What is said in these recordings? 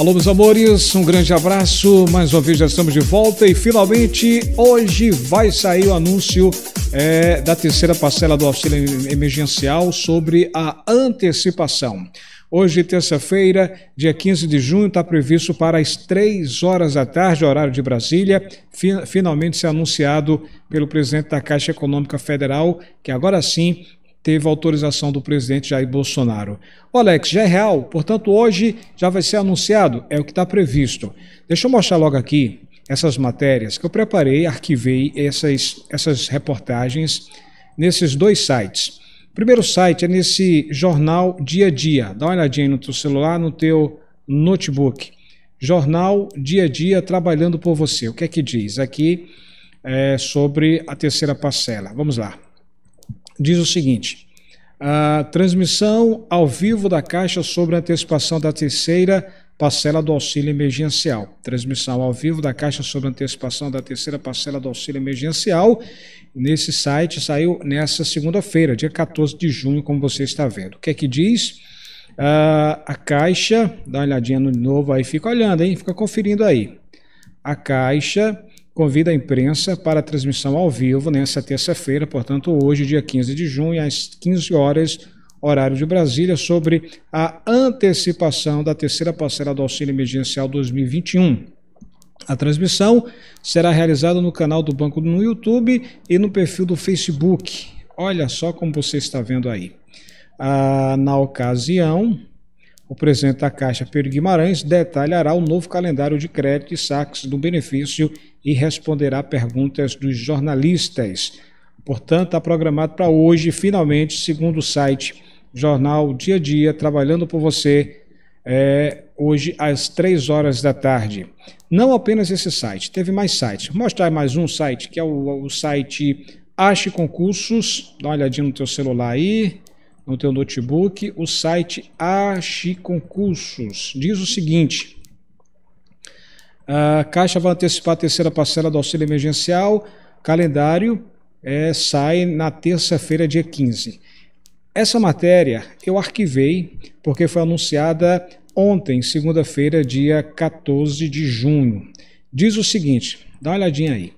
Alô, meus amores, um grande abraço. Mais uma vez já estamos de volta e finalmente hoje vai sair o anúncio é, da terceira parcela do auxílio emergencial sobre a antecipação. Hoje, terça-feira, dia 15 de junho, está previsto para as 3 horas da tarde, horário de Brasília, finalmente ser anunciado pelo presidente da Caixa Econômica Federal, que agora sim teve autorização do presidente Jair Bolsonaro. O Alex, já é real, portanto, hoje já vai ser anunciado, é o que está previsto. Deixa eu mostrar logo aqui essas matérias que eu preparei, arquivei essas, essas reportagens nesses dois sites. O primeiro site é nesse jornal Dia a Dia. Dá uma olhadinha no teu celular, no teu notebook. Jornal Dia a Dia trabalhando por você. O que é que diz aqui é sobre a terceira parcela? Vamos lá diz o seguinte: a transmissão ao vivo da Caixa sobre a antecipação da terceira parcela do auxílio emergencial. Transmissão ao vivo da Caixa sobre a antecipação da terceira parcela do auxílio emergencial. Nesse site saiu nessa segunda-feira, dia 14 de junho, como você está vendo. O que é que diz? Uh, a Caixa, dá uma olhadinha no novo aí, fica olhando, hein? Fica conferindo aí. A Caixa convida a imprensa para a transmissão ao vivo nesta terça-feira, portanto, hoje, dia 15 de junho, às 15 horas, horário de Brasília, sobre a antecipação da terceira parcela do auxílio emergencial 2021. A transmissão será realizada no canal do banco no YouTube e no perfil do Facebook. Olha só como você está vendo aí. Ah, na ocasião, o presidente da Caixa, Pedro Guimarães, detalhará o novo calendário de crédito e saques do benefício e responderá perguntas dos jornalistas. Portanto, está programado para hoje, finalmente, segundo o site Jornal Dia a Dia, trabalhando por você, é, hoje às três horas da tarde. Não apenas esse site, teve mais sites. Vou mostrar mais um site, que é o, o site Ache Concursos. Dá uma olhadinha no teu celular aí no teu notebook o site Achi Concursos. Diz o seguinte: a ah, Caixa vai antecipar a terceira parcela do auxílio emergencial. Calendário é, sai na terça-feira, dia 15. Essa matéria eu arquivei porque foi anunciada ontem, segunda-feira, dia 14 de junho. Diz o seguinte: dá uma olhadinha aí.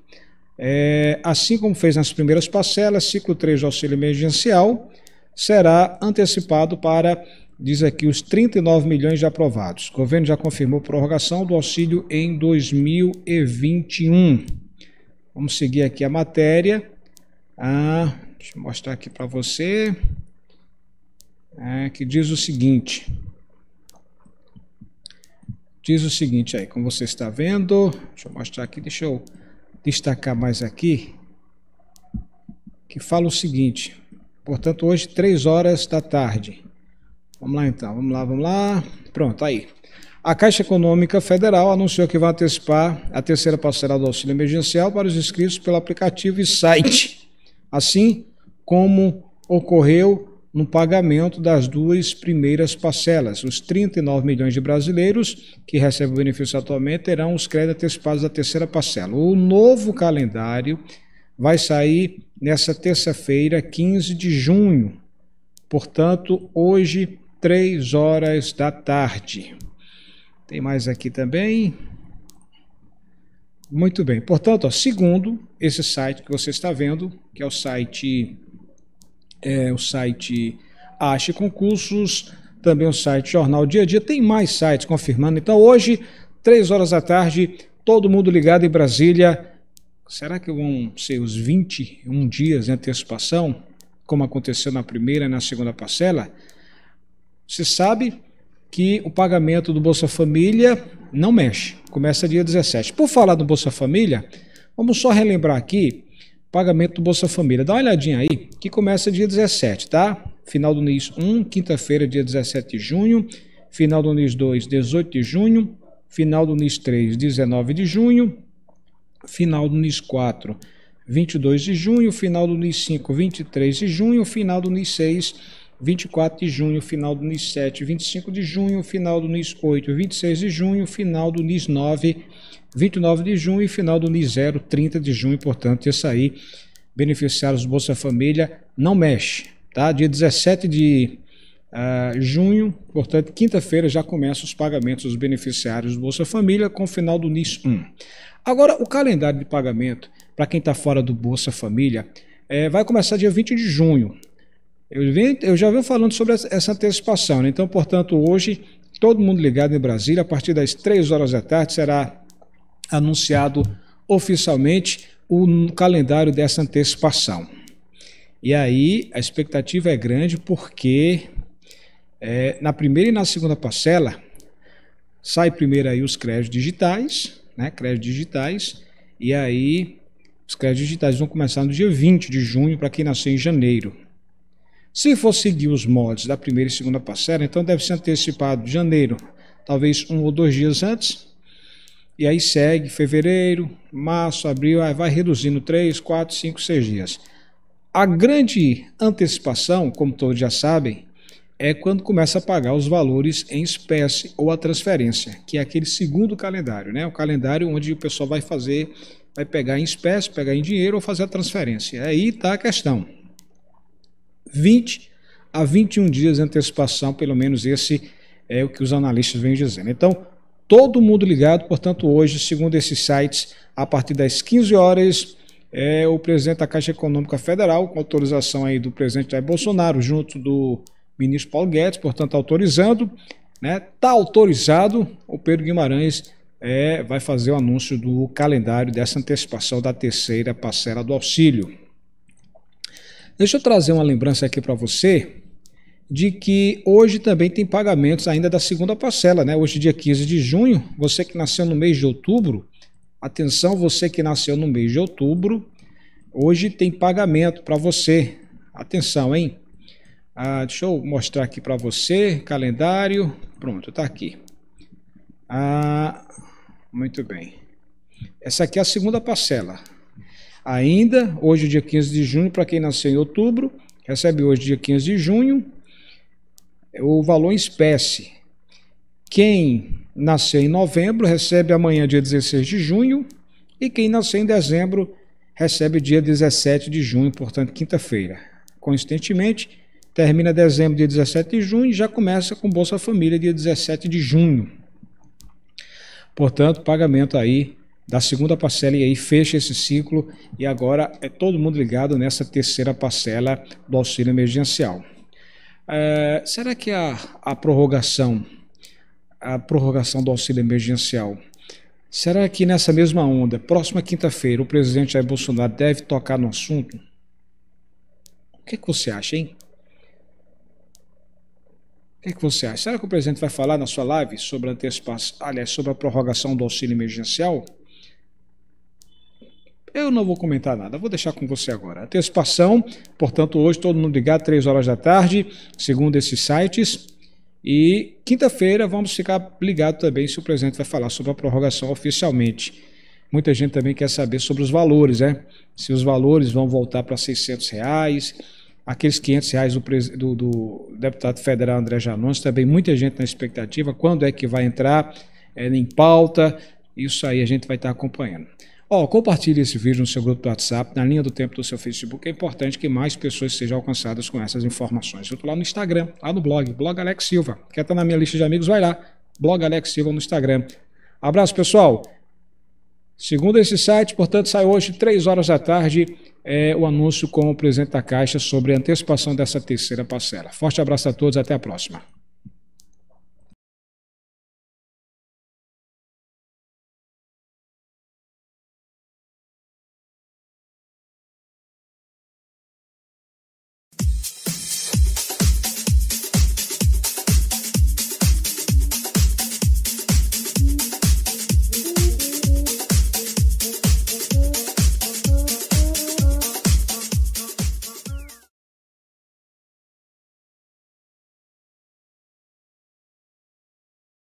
É, assim como fez nas primeiras parcelas, ciclo 3 do auxílio emergencial, será antecipado para, diz aqui, os 39 milhões já aprovados. O governo já confirmou prorrogação do auxílio em 2021. Vamos seguir aqui a matéria. Ah, deixa eu mostrar aqui para você. É, que diz o seguinte. Diz o seguinte aí, como você está vendo, deixa eu mostrar aqui, deixa eu destacar mais aqui, que fala o seguinte, Portanto, hoje, três horas da tarde. Vamos lá então, vamos lá, vamos lá. Pronto, tá aí. A Caixa Econômica Federal anunciou que vai antecipar a terceira parcela do auxílio emergencial para os inscritos pelo aplicativo e site, assim como ocorreu no pagamento das duas primeiras parcelas. Os 39 milhões de brasileiros que recebem o benefício atualmente terão os créditos antecipados da terceira parcela. O novo calendário vai sair nessa terça-feira, 15 de junho. Portanto, hoje, 3 horas da tarde. Tem mais aqui também. Muito bem. Portanto, ó, segundo esse site que você está vendo, que é o site é, o site Ache Concursos, também o site Jornal Dia a Dia, tem mais sites confirmando. Então, hoje, 3 horas da tarde, todo mundo ligado em Brasília Será que vão ser os 21 dias de antecipação, como aconteceu na primeira e na segunda parcela? Você sabe que o pagamento do Bolsa Família não mexe, começa dia 17. Por falar do Bolsa Família, vamos só relembrar aqui pagamento do Bolsa Família. Dá uma olhadinha aí, que começa dia 17, tá? Final do NIS 1, quinta-feira, dia 17 de junho. Final do NIS 2, 18 de junho. Final do NIS 3, 19 de junho final do NIS 4, 22 de junho, final do NIS 5, 23 de junho, final do NIS 6, 24 de junho, final do NIS 7, 25 de junho, final do NIS 8, 26 de junho, final do NIS 9, 29 de junho e final do NIS 0, 30 de junho. Portanto, esse aí, beneficiários do Bolsa Família, não mexe. Tá? Dia 17 de Uh, junho, portanto, quinta-feira já começam os pagamentos dos beneficiários do Bolsa Família com o final do NIS 1. Agora, o calendário de pagamento, para quem está fora do Bolsa Família, é, vai começar dia 20 de junho. Eu, vim, eu já venho falando sobre essa antecipação, né? então, portanto, hoje, todo mundo ligado em Brasília, a partir das 3 horas da tarde, será anunciado oficialmente o calendário dessa antecipação. E aí a expectativa é grande porque é, na primeira e na segunda parcela, sai primeiro aí os créditos digitais, né? Créditos digitais, e aí os créditos digitais vão começar no dia 20 de junho para quem nasceu em janeiro. Se for seguir os mods da primeira e segunda parcela, então deve ser antecipado janeiro, talvez um ou dois dias antes. E aí segue fevereiro, março, abril, aí vai reduzindo 3, 4, 5, 6 dias. A grande antecipação, como todos já sabem, é quando começa a pagar os valores em espécie ou a transferência, que é aquele segundo calendário, né? O calendário onde o pessoal vai fazer, vai pegar em espécie, pegar em dinheiro ou fazer a transferência. É aí está a questão. 20 a 21 dias de antecipação, pelo menos esse é o que os analistas vêm dizendo. Então, todo mundo ligado, portanto, hoje, segundo esses sites, a partir das 15 horas, é, o presidente da Caixa Econômica Federal, com autorização aí do presidente Jair Bolsonaro, junto do ministro Paulo Guedes, portanto, autorizando, né? Tá autorizado, o Pedro Guimarães é, vai fazer o anúncio do calendário dessa antecipação da terceira parcela do auxílio. Deixa eu trazer uma lembrança aqui para você de que hoje também tem pagamentos ainda da segunda parcela, né? Hoje, dia 15 de junho, você que nasceu no mês de outubro, atenção, você que nasceu no mês de outubro, hoje tem pagamento para você. Atenção, hein? Ah, deixa eu mostrar aqui para você, calendário, pronto, está aqui. Ah, muito bem. Essa aqui é a segunda parcela. Ainda, hoje, dia 15 de junho, para quem nasceu em outubro, recebe hoje, dia 15 de junho, o valor em espécie. Quem nasceu em novembro recebe amanhã, dia 16 de junho, e quem nasceu em dezembro recebe dia 17 de junho, portanto, quinta-feira. Coincidentemente, termina dezembro, dia 17 de junho, e já começa com Bolsa Família, dia 17 de junho. Portanto, pagamento aí da segunda parcela e aí fecha esse ciclo e agora é todo mundo ligado nessa terceira parcela do auxílio emergencial. É, será que a, a prorrogação, a prorrogação do auxílio emergencial, será que nessa mesma onda, próxima quinta-feira, o presidente Jair Bolsonaro deve tocar no assunto? O que, é que você acha, hein? O que, que, você acha? Será que o presidente vai falar na sua live sobre a antecipação, aliás, sobre a prorrogação do auxílio emergencial? Eu não vou comentar nada, vou deixar com você agora. Antecipação, portanto, hoje todo mundo ligado, 3 horas da tarde, segundo esses sites. E quinta-feira vamos ficar ligado também se o presidente vai falar sobre a prorrogação oficialmente. Muita gente também quer saber sobre os valores, né? Se os valores vão voltar para 600 reais, aqueles 500 reais do, do, deputado federal André Janones, também muita gente na expectativa, quando é que vai entrar é, em pauta, isso aí a gente vai estar acompanhando. Ó, oh, compartilhe esse vídeo no seu grupo do WhatsApp, na linha do tempo do seu Facebook, é importante que mais pessoas sejam alcançadas com essas informações. Eu estou lá no Instagram, lá no blog, blog Alex Silva, quer estar tá na minha lista de amigos, vai lá, blog Alex Silva no Instagram. Abraço pessoal! Segundo esse site, portanto, sai hoje, três horas da tarde, é, o anúncio com o presidente da Caixa sobre a antecipação dessa terceira parcela. Forte abraço a todos, até a próxima.